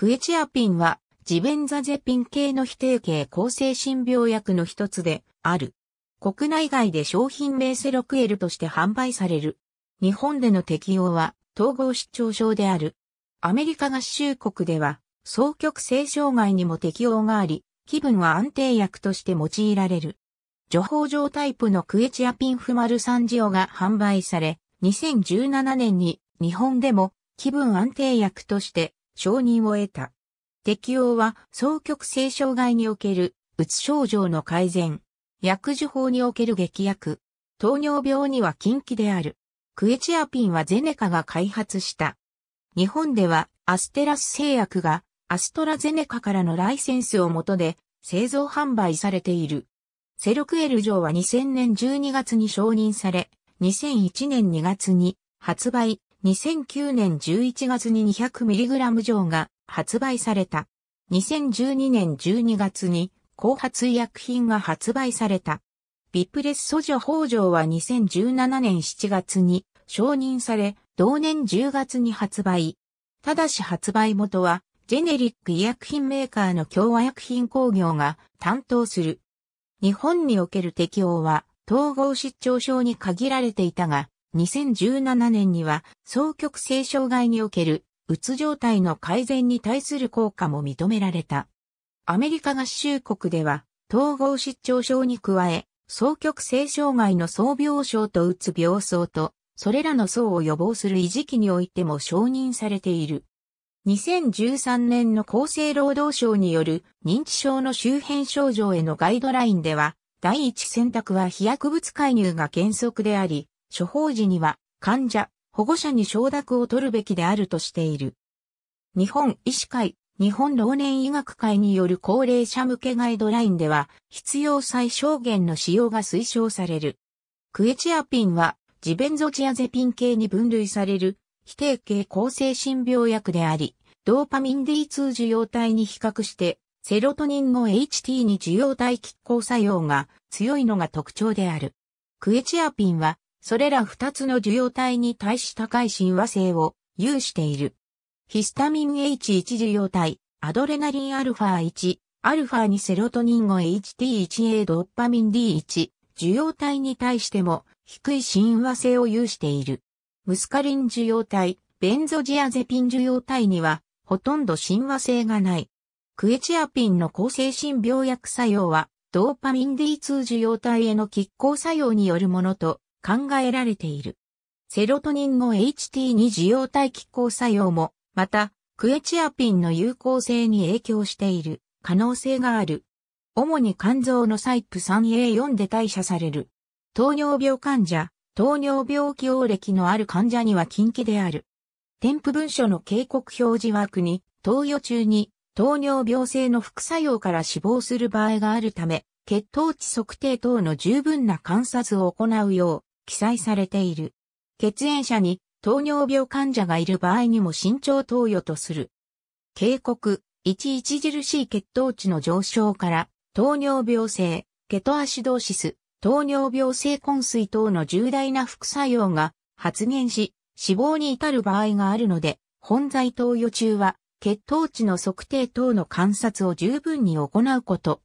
クエチアピンは、ジベンザゼピン系の非定型抗精神病薬の一つである。国内外で商品名セロクエルとして販売される。日本での適用は統合失調症である。アメリカ合衆国では、双極性障害にも適用があり、気分は安定薬として用いられる。除法状タイプのクエチアピンフマルサンジオが販売され、2017年に日本でも気分安定薬として承認を得た。適用は、双極性障害における、うつ症状の改善、薬事法における劇薬、糖尿病には禁忌である。クエチアピンはゼネカが開発した。日本では、アステラス製薬が、アストラゼネカからのライセンスをもとで、製造販売されている。セルクエル錠は2000年12月に承認され、2001年2月に発売、2009年11月に 200mg 錠が発売された。2012年12月に後発医薬品が発売された。ビプレス素女法上は2017年7月に承認され、同年10月に発売。ただし発売元は、ジェネリック医薬品メーカーの共和薬品工業が担当する。日本における適用は、統合失調症に限られていたが、2017年には、双極性障害における、うつ状態の改善に対する効果も認められた。アメリカ合衆国では、統合失調症に加え、双極性障害の総病床とうつ病巣と、それらの層を予防する維持期においても承認されている。2013年の厚生労働省による認知症の周辺症状へのガイドラインでは、第一選択は非薬物介入が原則であり、処方時には患者、保護者に承諾を取るべきであるとしている。日本医師会、日本老年医学会による高齢者向けガイドラインでは、必要最小限の使用が推奨される。クエチアピンは、ジベンゾチアゼピン系に分類される、非定型抗精神病薬であり、ドーパミン D2 受容体に比較して、セロトニンの HT に受容体拮抗作用が強いのが特徴である。クエチアピンはそれら二つの受容体に対し高い親和性を有している。ヒスタミン H1 受容体、アドレナリン α1、α2 セロトニン 5HT1A ドッパミン D1 受容体に対しても低い親和性を有している。ムスカリン受容体、ベンゾジアゼピン受容体にはほとんど親和性がない。クエチアピンの抗精神病薬作用はドーパミン D2 受容体への拮抗作用によるものと考えられている。セロトニンの HT2 受容体機構作用も、また、クエチアピンの有効性に影響している可能性がある。主に肝臓のサイプ 3A4 で代謝される。糖尿病患者、糖尿病起用歴のある患者には禁忌である。添付文書の警告表示枠に、投与中に糖尿病性の副作用から死亡する場合があるため、血糖値測定等の十分な観察を行うよう、記載されている。血縁者に糖尿病患者がいる場合にも慎重投与とする。警告、著しい血糖値の上昇から、糖尿病性、ケトアシドーシス、糖尿病性昏睡等の重大な副作用が発現し、死亡に至る場合があるので、本在投与中は、血糖値の測定等の観察を十分に行うこと。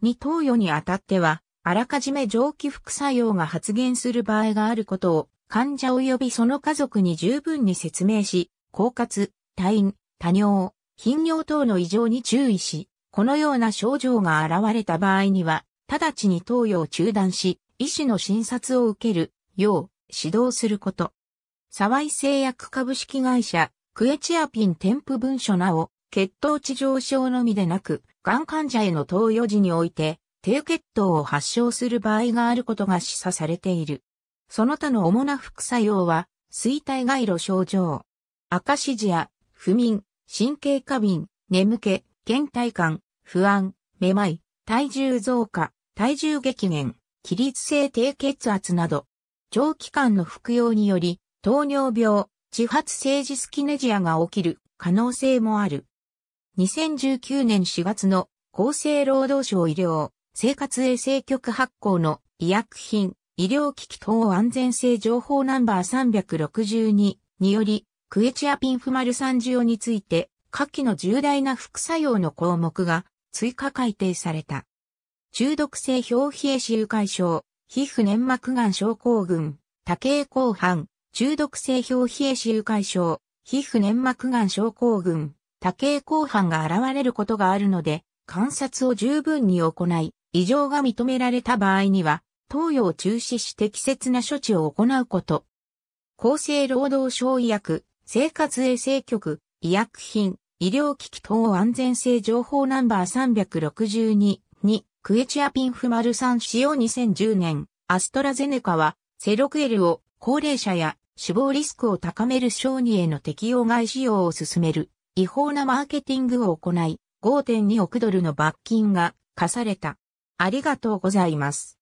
に投与にあたっては、あらかじめ蒸気副作用が発現する場合があることを、患者及びその家族に十分に説明し、狡猾、退院、多尿、頻尿等の異常に注意し、このような症状が現れた場合には、直ちに投与を中断し、医師の診察を受けるよう指導すること。沢井製薬株式会社、クエチアピン添付文書なお、血糖値上昇のみでなく、がん患者への投与時において、低血糖を発症する場合があることが示唆されている。その他の主な副作用は、衰退外路症状、赤指示や、不眠、神経過敏、眠気、倦怠感、不安、めまい、体重増加、体重激減、起立性低血圧など、長期間の服用により、糖尿病、自発性ジスキネジアが起きる可能性もある。2019年4月の厚生労働省医療生活衛生局発行の医薬品、医療機器等安全性情報ナンバー362により、クエチアピンフマルサンジオについて、下記の重大な副作用の項目が追加改定された。中毒性表皮炎臭解消、皮膚粘膜癌症候群、多形抗半、中毒性表皮炎臭解消、皮膚粘膜癌症候群、多形抗半が現れることがあるので、観察を十分に行い、異常が認められた場合には、投与を中止し適切な処置を行うこと。厚生労働省医薬、生活衛生局、医薬品、医療機器等安全性情報ナンバー362に、クエチアピンフマル酸使用2010年、アストラゼネカは、セロクエルを高齢者や死亡リスクを高める小児への適用外使用を進める違法なマーケティングを行い、5.2億ドルの罰金が課された。ありがとうございます。